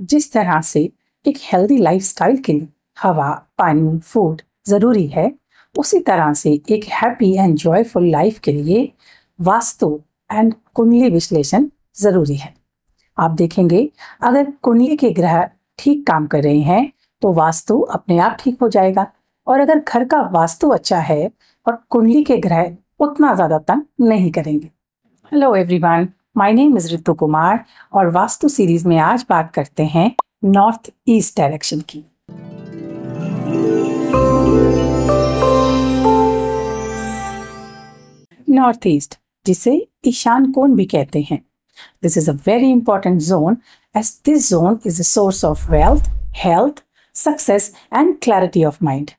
जिस तरह से एक हेल्दी लाइफस्टाइल के लिए हवा पानी फूड ज़रूरी है उसी तरह से एक हैप्पी एंड जॉयफुल लाइफ के लिए वास्तु एंड कुंडली विश्लेषण ज़रूरी है आप देखेंगे अगर कुंडली के ग्रह ठीक काम कर रहे हैं तो वास्तु अपने आप ठीक हो जाएगा और अगर घर का वास्तु अच्छा है और कुंडली के ग्रह उतना ज़्यादा तंग नहीं करेंगे hello everyone my name is Ritu Kumar और वास्तु सीरीज में आज बात करते हैं नॉर्थ ईस्ट डायरेक्शन की नॉर्थ ईस्ट जिसे ईशान कोण भी कहते हैं this is a very important zone as this zone is a source of wealth health success and clarity of mind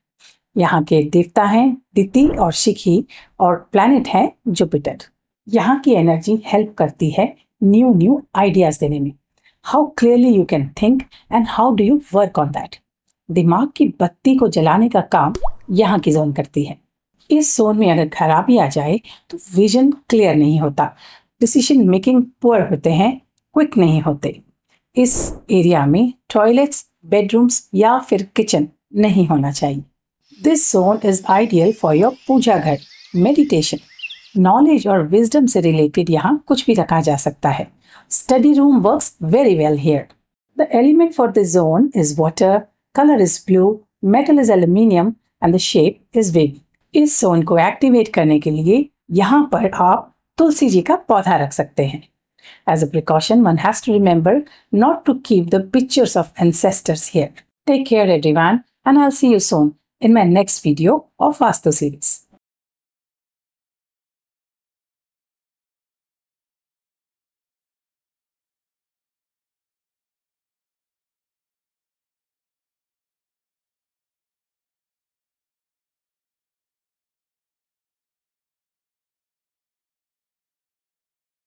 यहाँ के देवता हैं दिति और शिखी और प्लैनेट है जुपिटर यहाँ की एनर्जी हेल्प करती है न्यू न्यू आइडियाज़ देने में how clearly you can think and how do you work on that दिमाग की बत्ती को जलाने का काम यहाँ की जोन करती है इस जोन में अगर खराबी आ जाए तो विजन क्लियर नहीं होता डिसीजन मेकिंग पुअर होते हैं क्विक नहीं होते इस एरिया में टॉयलेट्स बेडरूम्स या फिर किचन नहीं होना चाहिए this zone is ideal for your puja ghar meditation knowledge और विजडम से रिलेटेड यहाँ कुछ भी रखा जा सकता है study room work very well here the element for this zone is water colour is blue metal is aluminium and the shape is wave इस जोन को एक्टिवेट करने के लिए यहाँ पर आप तुलसी जी का पौधा रख सकते हैं as a precaution one has to remember not to keep the pictures of ancestors here take care everyone and I see you soon in my next video of vastu series